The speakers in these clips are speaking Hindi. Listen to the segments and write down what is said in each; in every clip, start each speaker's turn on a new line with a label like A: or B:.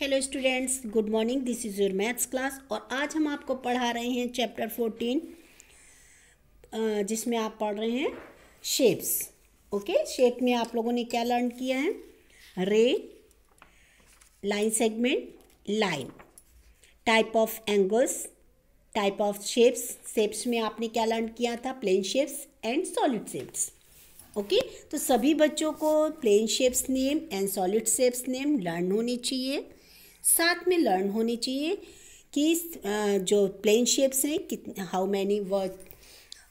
A: Hello students good morning this is your maths class और आज हम आपको पढ़ा रहे हैं चैप्टर फोर्टीन जिसमें आप पढ़ रहे हैं शेप्स ओके शेप में आप लोगों ने क्या लर्न किया है ray line segment line type of angles type of shapes shapes में आपने क्या लर्न किया था plane shapes and solid shapes okay okay? तो सभी बच्चों को plane shapes name and solid shapes name learn होने चाहिए साथ में लर्न होनी चाहिए कि जो प्लेन शेप्स हैं कितने हाउ मैनी व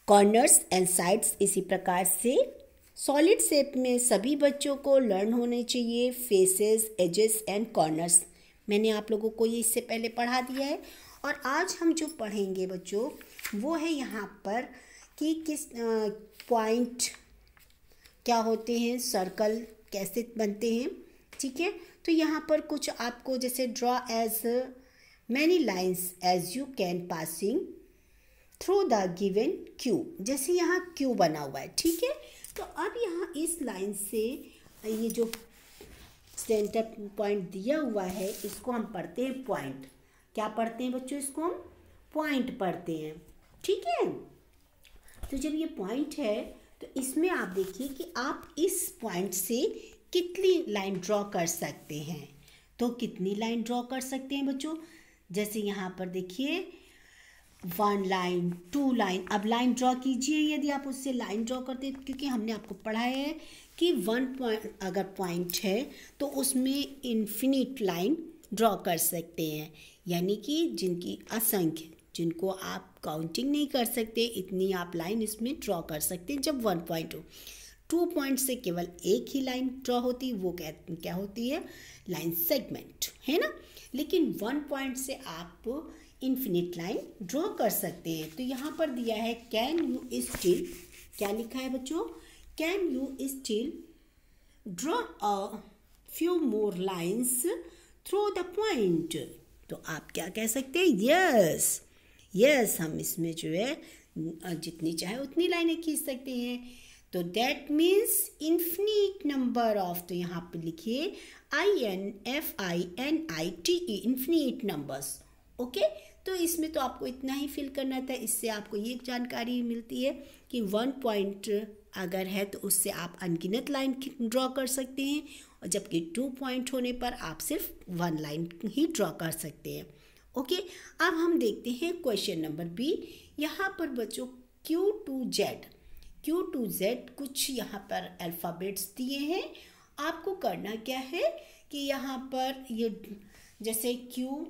A: कॉर्नर्स एंड साइड्स इसी प्रकार से सॉलिड शेप में सभी बच्चों को लर्न होने चाहिए फेसेस एजेस एंड कॉर्नर्स मैंने आप लोगों को ये इससे पहले पढ़ा दिया है और आज हम जो पढ़ेंगे बच्चों वो है यहाँ पर कि किस पॉइंट क्या होते हैं सर्कल कैसे बनते हैं ठीक है तो यहाँ पर कुछ आपको जैसे draw as many lines as you can passing through the given Q जैसे यहाँ क्यू बना हुआ है ठीक है तो अब यहाँ इस लाइन से ये जो सेंटर पॉइंट दिया हुआ है इसको हम पढ़ते हैं पॉइंट क्या पढ़ते हैं बच्चों इसको हम पॉइंट पढ़ते हैं ठीक है तो जब ये पॉइंट है तो इसमें आप देखिए कि आप इस पॉइंट से कितनी लाइन ड्रॉ कर सकते हैं तो कितनी लाइन ड्रॉ कर सकते हैं बच्चों जैसे यहाँ पर देखिए वन लाइन टू लाइन अब लाइन ड्रॉ कीजिए यदि आप उससे लाइन ड्रॉ करते क्योंकि हमने आपको पढ़ा है कि वन पॉइंट अगर पॉइंट है तो उसमें इन्फिनिट लाइन ड्रॉ कर सकते हैं यानी कि जिनकी असंख्य जिनको आप काउंटिंग नहीं कर सकते इतनी आप लाइन इसमें ड्रॉ कर सकते हैं जब वन पॉइंट हो टू पॉइंट से केवल एक ही लाइन ड्रॉ होती वो क्या क्या होती है लाइन सेगमेंट है ना लेकिन वन पॉइंट से आप इन्फिनिट लाइन ड्रॉ कर सकते हैं तो यहाँ पर दिया है कैन यू स्टिल क्या लिखा है बच्चों can you still draw a few more lines through the point तो आप क्या कह सकते हैं यस यस हम इसमें जो है जितनी चाहे उतनी लाइनें खींच सकते हैं तो that means infinite number of तो यहाँ पे लिखिए I N F I N I T E infinite numbers okay तो इसमें तो आपको इतना ही फिल करना था इससे आपको ये जानकारी मिलती है कि वन पॉइंट अगर है तो उससे आप अनगिनत लाइन ड्रॉ कर सकते हैं और जबकि टू पॉइंट होने पर आप सिर्फ वन लाइन ही ड्रॉ कर सकते हैं ओके अब हम देखते हैं क्वेश्चन नंबर बी यहाँ पर बच्चों Q to Z Q to Z कुछ यहाँ पर अल्फ़ाबेट्स दिए हैं आपको करना क्या है कि यहाँ पर ये जैसे क्यू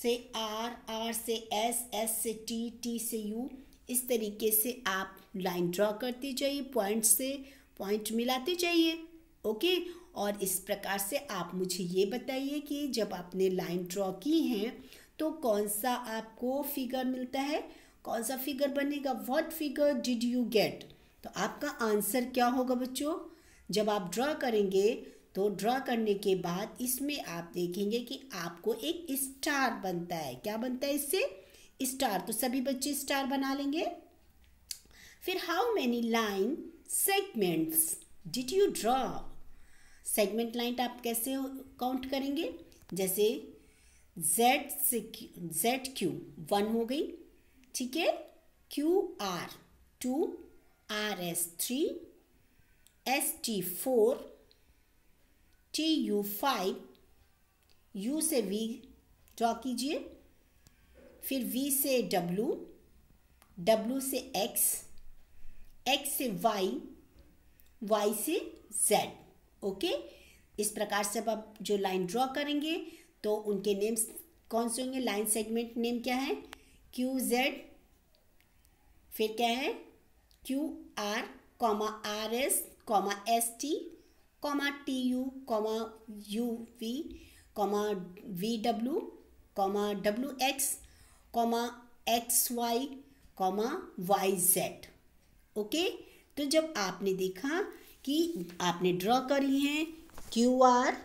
A: से आर आर से एस एस से टी टी से यू इस तरीके से आप लाइन ड्रॉ करते जाइए पॉइंट से पॉइंट मिलाते जाइए ओके और इस प्रकार से आप मुझे ये बताइए कि जब आपने लाइन ड्रॉ की हैं तो कौन सा आपको फिगर मिलता है कौन सा फिगर बनेगा what figure did you get तो आपका आंसर क्या होगा बच्चों जब आप ड्रा करेंगे तो ड्रा करने के बाद इसमें आप देखेंगे कि आपको एक स्टार बनता है क्या बनता है इससे स्टार तो सभी बच्चे स्टार बना लेंगे फिर how many line segments did you draw segment line आप कैसे काउंट करेंगे जैसे जेड सिक्यू जेड क्यू वन हो गई ठीक है Q R two R S three S T four T U five U से वी ड्रॉ कीजिए फिर वी से डब्लू डब्लू से एक्स एक्स से वाई वाई से जेड ओके इस प्रकार से अब आप जो लाइन ड्रॉ करेंगे तो उनके नेम्स कौन से होंगे लाइन सेगमेंट नेम क्या है क्यू जेड फिर क्या है Q R comma R S comma S T comma T U comma U V comma V W comma W X comma X Y comma Y Z okay तो जब आपने देखा कि आपने ड्रॉ करी हैं Q R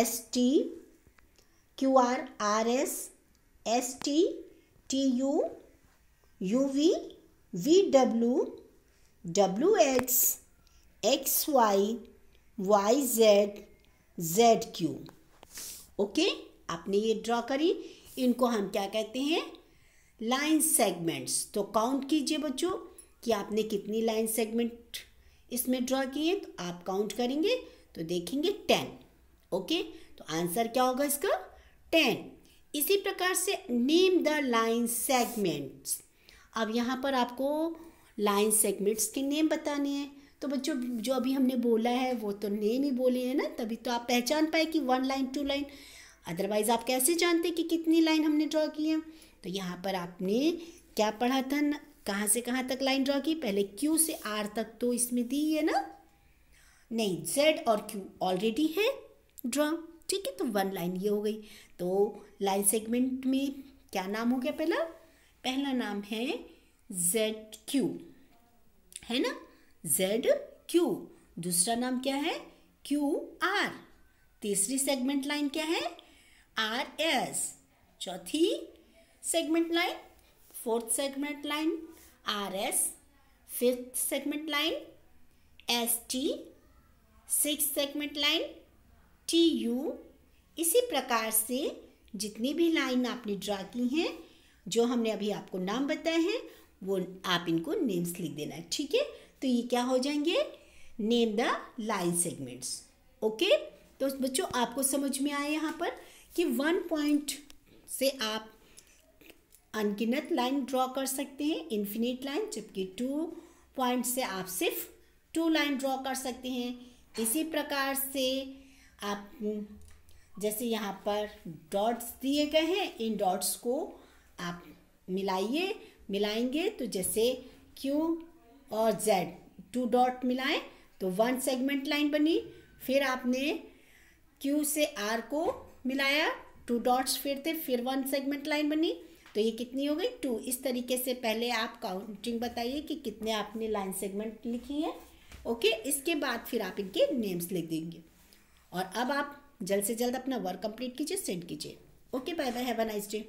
A: S T Q R R S S T T U U V V W W X X Y Y Z Z Q okay आपने ये ड्रॉ करी इनको हम क्या कहते हैं लाइन सेगमेंट्स तो काउंट कीजिए बच्चों कि आपने कितनी लाइन सेगमेंट इसमें ड्रॉ की है तो आप काउंट करेंगे तो देखेंगे टेन ओके तो आंसर क्या होगा इसका टेन इसी प्रकार से नेम द लाइन सेगमेंट्स अब यहाँ पर आपको लाइन सेगमेंट्स के नेम बताने हैं तो बच्चों जो अभी हमने बोला है वो तो नेम ही बोले हैं ना तभी तो आप पहचान पाए कि one line two line otherwise आप कैसे जानते कि कितनी लाइन हमने ड्रॉ की है तो यहाँ पर आपने क्या पढ़ा था ना कहाँ से कहाँ तक लाइन ड्रॉ की पहले क्यू से आर तक तो इसमें दी है ना नहीं जेड और क्यू ऑलरेडी है ड्रॉ ठीक है तो वन लाइन ये हो गई तो लाइन सेगमेंट में क्या नाम हो गया पहला पहला नाम है जेड क्यू है ना जेड क्यू दूसरा नाम क्या है क्यू आर तीसरी सेगमेंट लाइन क्या है आर एस चौथी segment line fourth segment line R S fifth segment line S T six segment line T U इसी प्रकार से जितनी भी लाइन आपने ड्रा की हैं जो हमने अभी आपको नाम बताए हैं वो आप इनको नेम्स लिख देना है ठीक है तो ये क्या हो जाएंगे name the line segments okay तो बच्चों आपको समझ में आया यहाँ पर कि वन पॉइंट से आप अनगिनत लाइन ड्रॉ कर सकते हैं इन्फिनिट लाइन जबकि टू पॉइंट से आप सिर्फ टू लाइन ड्रॉ कर सकते हैं इसी प्रकार से आप जैसे यहाँ पर डॉट्स दिए गए हैं इन डॉट्स को आप मिलाइए मिलाएंगे तो जैसे क्यू और जेड टू डॉट मिलाएं तो वन सेगमेंट लाइन बनी फिर आपने क्यू से आर को मिलाया टू डॉट्स फिर थे फिर वन सेगमेंट लाइन बनी तो ये कितनी हो गई टू इस तरीके से पहले आप काउंटिंग बताइए कि कितने आपने लाइन सेगमेंट लिखी है ओके इसके बाद फिर आप इनके नेम्स लिख देंगे और अब आप जल्द से जल्द अपना वर्क कंप्लीट कीजिए सेंड कीजिए okay bye bye have a nice day